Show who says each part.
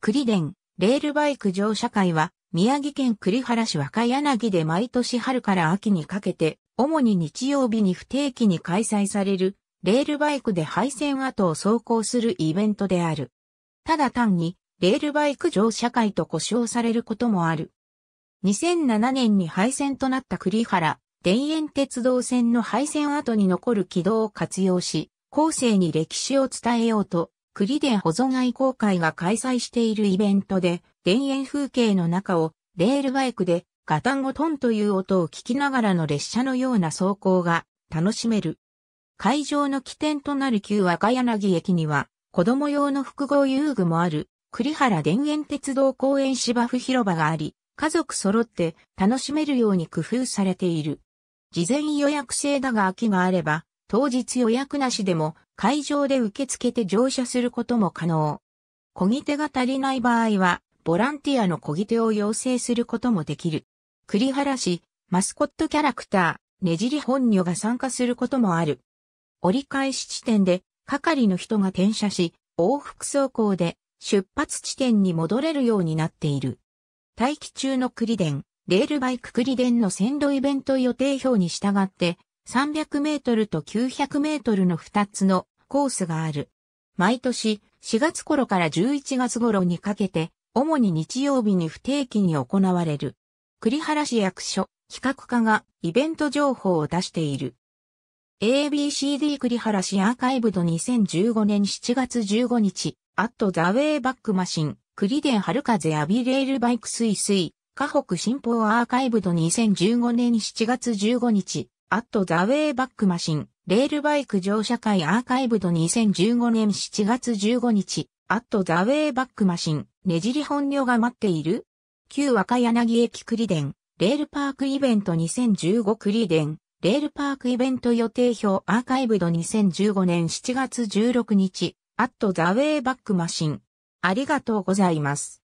Speaker 1: 栗電、レールバイク乗車会は、宮城県栗原市若柳で毎年春から秋にかけて、主に日曜日に不定期に開催される、レールバイクで配線跡を走行するイベントである。ただ単に、レールバイク乗車会と呼称されることもある。2007年に廃線となった栗原、田園鉄道線の廃線跡に残る軌道を活用し、後世に歴史を伝えようと、栗で保存愛好会が開催しているイベントで、田園風景の中をレールバイクでガタンゴトンという音を聞きながらの列車のような走行が楽しめる。会場の起点となる旧若柳駅には、子供用の複合遊具もある、栗原田園鉄道公園芝生広場があり、家族揃って楽しめるように工夫されている。事前予約制だが空きがあれば、当日予約なしでも会場で受け付けて乗車することも可能。漕ぎ手が足りない場合は、ボランティアの漕ぎ手を要請することもできる。栗原市、マスコットキャラクター、ねじり本女が参加することもある。折り返し地点で、係の人が転写し、往復走行で出発地点に戻れるようになっている。待機中の栗電、レールバイク栗電の線路イベント予定表に従って、300メートルと900メートルの2つのコースがある。毎年4月頃から11月頃にかけて、主に日曜日に不定期に行われる。栗原市役所、企画課がイベント情報を出している。ABCD 栗原市アーカイブド2015年7月15日、アットザウェイバックマシン、栗田春風アビレールバイクスイスイ、河北新報アーカイブド2015年7月15日、アット・ザ・ウェイ・バック・マシン、レールバイク乗車会アーカイブド2015年7月15日、アット・ザ・ウェイ・バック・マシン、ねじり本領が待っている旧若柳駅栗ン、レールパークイベント2015栗ン、レールパークイベント予定表アーカイブド2015年7月16日、アット・ザ・ウェイ・バック・マシン。ありがとうございます。